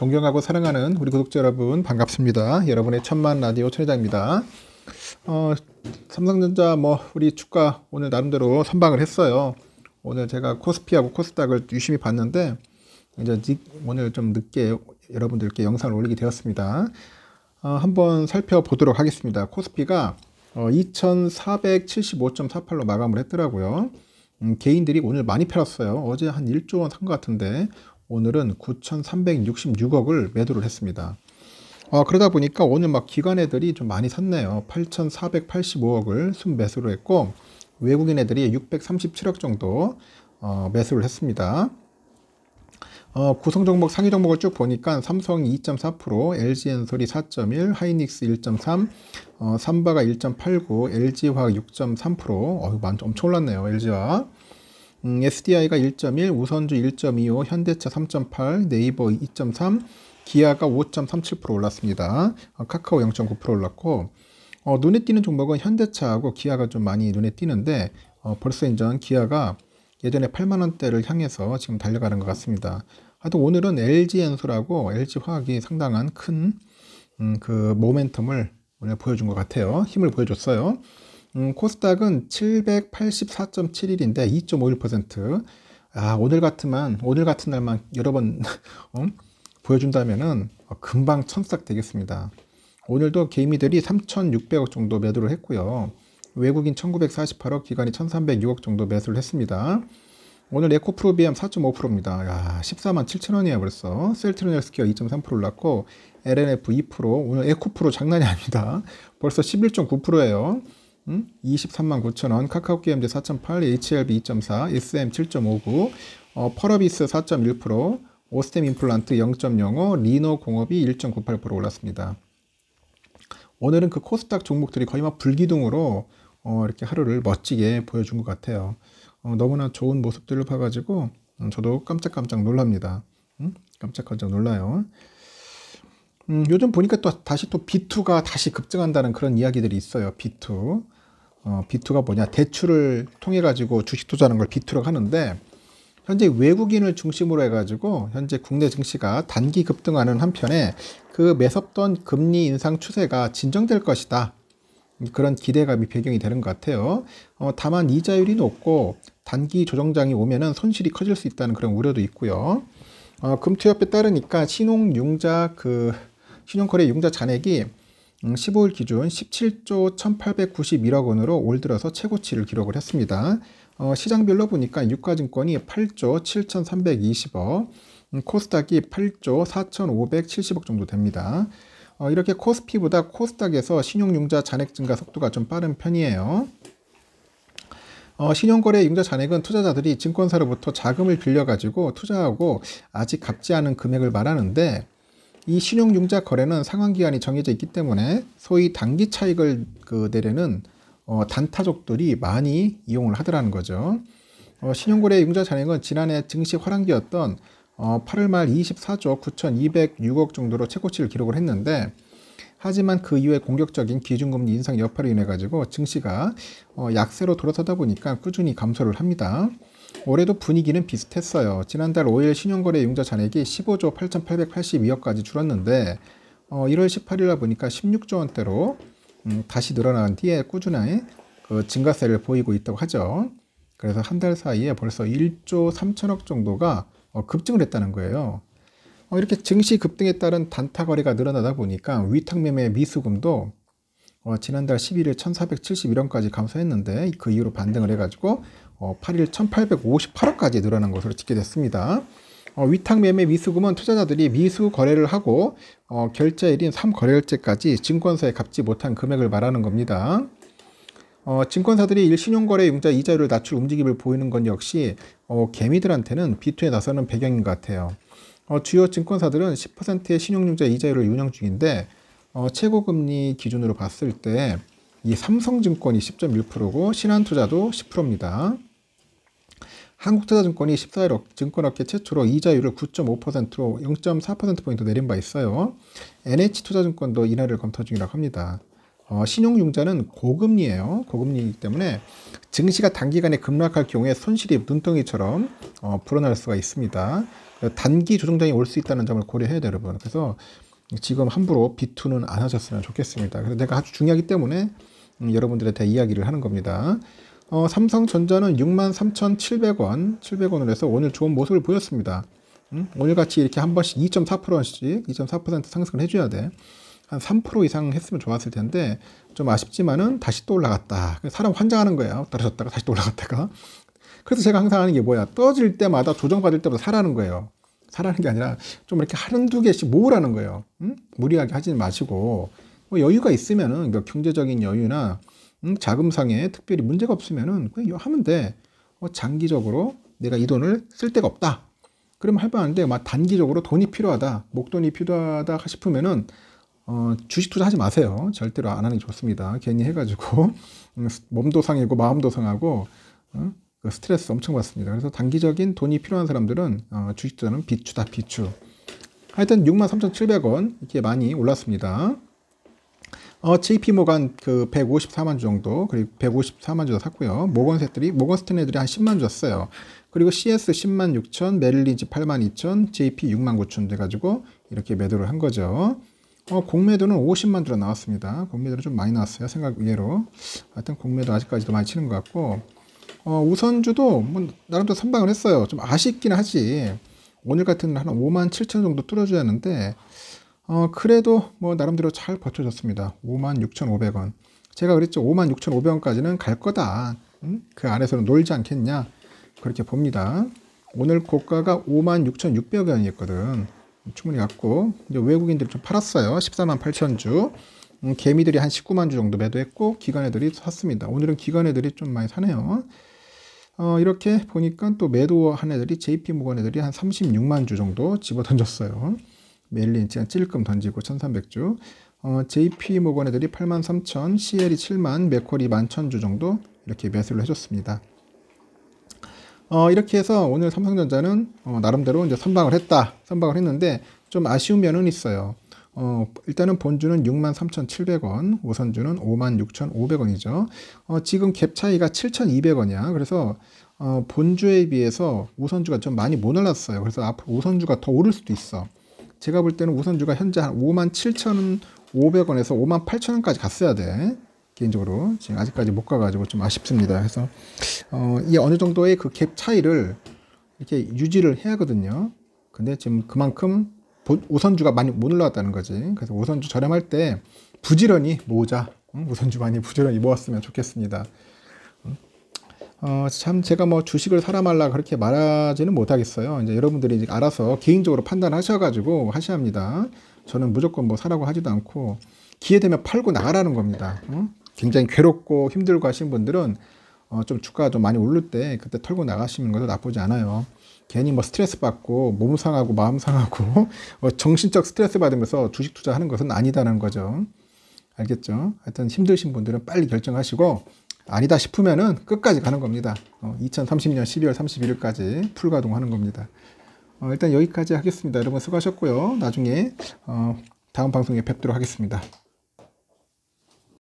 존경하고 사랑하는 우리 구독자 여러분 반갑습니다. 여러분의 천만 라디오 천회장입니다. 어, 삼성전자 뭐 우리 주가 오늘 나름대로 선방을 했어요. 오늘 제가 코스피하고 코스닥을 유심히 봤는데 이제 오늘 좀 늦게 여러분들께 영상을 올리게 되었습니다. 어, 한번 살펴보도록 하겠습니다. 코스피가 어, 2475.48로 마감을 했더라고요. 음, 개인들이 오늘 많이 팔았어요. 어제 한 1조 원 산 것 같은데 오늘은 9,366억을 매도를 했습니다. 아, 그러다 보니까 오늘 막 기관 애들이 좀 많이 샀네요. 8,485억을 순매수로 했고 외국인 애들이 637억 정도 어, 매수를 했습니다. 어, 구성 종목, 상위 종목을 쭉 보니까 삼성이 2.4%, LG엔솔이 4.1, 하이닉스 1.3, 어, 삼바가 1.89, LG화학 6.3%, 어, 엄청 올랐네요, LG화학. 음, SDI가 1.1, 우선주 1.25, 현대차 3.8, 네이버 2.3, 기아가 5.37% 올랐습니다. 어, 카카오 0.9% 올랐고 어, 눈에 띄는 종목은 현대차하고 기아가 좀 많이 눈에 띄는데 어, 벌써 인전 기아가 예전에 8만 원대를 향해서 지금 달려가는 것 같습니다. 하여튼 오늘은 LG 엔솔라고 LG 화학이 상당한 큰그 음, 그 모멘텀을 오늘 보여준 것 같아요. 힘을 보여줬어요. 음, 코스닥은 784.71인데 2.51%. 아, 오늘 같으면, 오늘 같은 날만 여러 번 어? 보여준다면은 금방 천싹 되겠습니다. 오늘도 개미들이 3,600억 정도 매도를 했고요. 외국인 1,948억, 기관이 1,306억 정도 매수를 했습니다. 오늘 에코프로비엠 4.5%입니다. 야, 14만 7천원이에요 벌써. 셀트리널스퀘어 2.3% 올랐고 LNF 2%, 오늘 에코프로 장난이 아니다. 닙 벌써 11.9%예요. 음? 23만 9천 원, 카카오 게임즈 4.8, HLB 2.4, SM 7.59, 어, 퍼러비스 4.1%, 오스템 임플란트 0.05, 리노 공업이 1.98% 올랐습니다. 오늘은 그 코스닥 종목들이 거의 막 불기둥으로 어, 이렇게 하루를 멋지게 보여준 것 같아요. 어, 너무나 좋은 모습들을 봐가지고 음, 저도 깜짝깜짝 놀랍니다. 음? 깜짝깜짝 놀라요. 음, 요즘 보니까 또 다시 또 B2가 다시 급증한다는 그런 이야기들이 있어요. B2. 어, B2가 뭐냐. 대출을 통해 가지고 주식 투자하는 걸 B2라고 하는데 현재 외국인을 중심으로 해가지고 현재 국내 증시가 단기 급등하는 한편에 그 매섭던 금리 인상 추세가 진정될 것이다. 그런 기대감이 배경이 되는 것 같아요. 어, 다만 이자율이 높고 단기 조정장이 오면은 손실이 커질 수 있다는 그런 우려도 있고요. 어, 금투협에 따르니까 신용융자 그 신용거래 이용자 잔액이 15일 음, 기준 17조 1891억 원으로 올 들어서 최고치를 기록을 했습니다. 어, 시장별로 보니까 유가증권이 8조 7320억, 음, 코스닥이 8조 4570억 정도 됩니다. 어, 이렇게 코스피보다 코스닥에서 신용융자 잔액 증가 속도가 좀 빠른 편이에요. 어, 신용거래 융자 잔액은 투자자들이 증권사로부터 자금을 빌려가지고 투자하고 아직 갚지 않은 금액을 말하는데 이 신용융자 거래는 상환기한이 정해져 있기 때문에 소위 단기 차익을 그 내려는 어, 단타족들이 많이 이용을 하더라는 거죠. 어, 신용거래 융자 잔액은 지난해 증시 화랑기였던 어, 8월 말 24조 9,206억 정도로 최고치를 기록을 했는데 하지만 그 이후에 공격적인 기준금리 인상 여파로 인해 가지고 증시가 어, 약세로 돌아서다 보니까 꾸준히 감소를 합니다. 올해도 분위기는 비슷했어요. 지난달 5일 신용거래 융자 잔액이 15조 8,882억까지 줄었는데 어, 1월 18일날 보니까 16조 원대로 음, 다시 늘어난 뒤에 꾸준히 그 증가세를 보이고 있다고 하죠. 그래서 한 달 사이에 벌써 1조 3천억 정도가 어, 급증을 했다는 거예요. 어, 이렇게 증시 급등에 따른 단타 거래가 늘어나다 보니까 위탁매매 미수금도 어, 지난달 11일 1,471원까지 감소했는데 그 이후로 반등을 해가지고 어, 8일 1,858억까지 늘어난 것으로 집계됐습니다. 어, 위탁 매매 미수금은 투자자들이 미수 거래를 하고 어, 결제일인 3거래일째까지 증권사에 갚지 못한 금액을 말하는 겁니다. 어, 증권사들이 일신용거래 융자 이자율을 낮출 움직임을 보이는 건 역시 어, 개미들한테는 비투에 나서는 배경인 것 같아요. 어, 주요 증권사들은 10%의 신용융자 이자율을 운영 중인데 어, 최고금리 기준으로 봤을 때 이 삼성증권이 10.1%고 신한투자도 10%입니다. 한국투자증권이 14일 증권업계 최초로 이자율을 9.5%로 0.4%포인트 내린 바 있어요. NH투자증권도 인하를 검토 중이라고 합니다. 어, 신용융자는 고금리예요. 고금리이기 때문에 증시가 단기간에 급락할 경우에 손실이 눈덩이처럼 어, 불어날 수가 있습니다. 단기 조정장이 올 수 있다는 점을 고려해야 돼요, 여러분. 그래서 지금 함부로 비투는 안 하셨으면 좋겠습니다. 그래서 내가 아주 중요하기 때문에 음, 여러분들한테 이야기를 하는 겁니다. 어, 삼성전자는 63,700원, 700원으로 해서 오늘 좋은 모습을 보였습니다. 음? 오늘같이 이렇게 한 번씩 2.4%씩, 2.4% 상승을 해줘야 돼. 한 3% 이상 했으면 좋았을 텐데, 좀 아쉽지만은 다시 또 올라갔다. 사람 환장하는 거예요. 떨어졌다가 다시 또 올라갔다가. 그래서 제가 항상 하는 게 뭐야. 떨어질 때마다 조정받을 때마다 사라는 거예요. 사라는 게 아니라 좀 이렇게 한 두 개씩 모으라는 거예요. 음? 무리하게 하지 마시고, 뭐 여유가 있으면은 그 경제적인 여유나 음, 자금상에 특별히 문제가 없으면은 그냥 하면 돼. 어, 장기적으로 내가 이 돈을 쓸 데가 없다. 그러면 해봤는데 막 단기적으로 돈이 필요하다, 목돈이 필요하다 싶으면은 어, 주식 투자하지 마세요. 절대로 안 하는 게 좋습니다. 괜히 해가지고 음, 몸도 상이고 마음도 상하고 어? 스트레스 엄청 받습니다. 그래서 단기적인 돈이 필요한 사람들은 어, 주식 투자는 비추다 비추. 하여튼 63,700원 이렇게 많이 올랐습니다. 어, JP 모건그 154만 주 정도, 그리고 154만 주도 샀고요. 모건셋들이, 모건스탠레들이 한 10만 주였어요. 그리고 CS 10만 6천, 메릴린지 8만 2천, JP 6만 9천 돼가지고 이렇게 매도를 한 거죠. 어, 공매도는 50만 주로 나왔습니다. 공매도는 좀 많이 나왔어요. 생각 외로. 하여튼 공매도 아직까지도 많이 치는 것 같고. 어, 우선주도 뭐 나름대로 선방을 했어요. 좀 아쉽긴 하지. 오늘 같은 날한 5만 7천 정도 뚫어줘야 하는데 어, 그래도 뭐 나름대로 잘 버텨졌습니다. 56,500원. 제가 그랬죠. 56,500원까지는 갈 거다. 응? 그 안에서는 놀지 않겠냐. 그렇게 봅니다. 오늘 고가가 56,600원이었거든. 충분히 갔고 이제 외국인들이 좀 팔았어요. 14만 8천 주. 음, 개미들이 한 19만 주 정도 매도했고 기관애들이 샀습니다. 오늘은 기관애들이 좀 많이 사네요. 어, 이렇게 보니까 또 매도한 애들이 JP 모건 애들이 한 36만 주 정도 집어던졌어요. 메릴린치가 찔끔 던지고 1300주 어, JP 모건 애들이 83,000, CL이 7만, 맥콜이 11,000주 정도 이렇게 매수를 해줬습니다. 어, 이렇게 해서 오늘 삼성전자는 어, 나름대로 이제 선방을 했다. 선방을 했는데 좀 아쉬운 면은 있어요. 어, 일단은 본주는 63,700원, 우선주는 56,500원이죠. 어, 지금 갭 차이가 7,200원이야. 그래서 어, 본주에 비해서 우선주가 좀 많이 못 올랐어요. 그래서 앞으로 우선주가 더 오를 수도 있어. 제가 볼 때는 우선주가 현재 한 5만 7,500원에서 5만 8,000원까지 갔어야 돼. 개인적으로 지금 아직까지 못 가가지고 좀 아쉽습니다. 그래서 어, 이 어느 정도의 그 갭 차이를 이렇게 유지를 해야 하거든요. 근데 지금 그만큼 우선주가 많이 못 올라왔다는 거지. 그래서 우선주 저렴할 때 부지런히 모으자. 우선주 많이 부지런히 모았으면 좋겠습니다. 어, 참 제가 뭐 주식을 사라 말라 그렇게 말하지는 못하겠어요. 이제 여러분들이 이제 알아서 개인적으로 판단하셔가지고 하셔야 합니다. 저는 무조건 뭐 사라고 하지도 않고 기회 되면 팔고 나가라는 겁니다. 응? 굉장히 괴롭고 힘들고 하신 분들은 어, 좀 주가 좀 많이 오를 때 그때 털고 나가시는 것도 나쁘지 않아요. 괜히 뭐 스트레스 받고 몸 상하고 마음 상하고 어, 정신적 스트레스 받으면서 주식 투자하는 것은 아니다라는 거죠. 알겠죠? 하여튼 힘드신 분들은 빨리 결정하시고 아니다 싶으면은 끝까지 가는 겁니다. 어, 2030년 12월 31일까지 풀 가동하는 겁니다. 어, 일단 여기까지 하겠습니다. 여러분 수고하셨고요. 나중에 어, 다음 방송에 뵙도록 하겠습니다.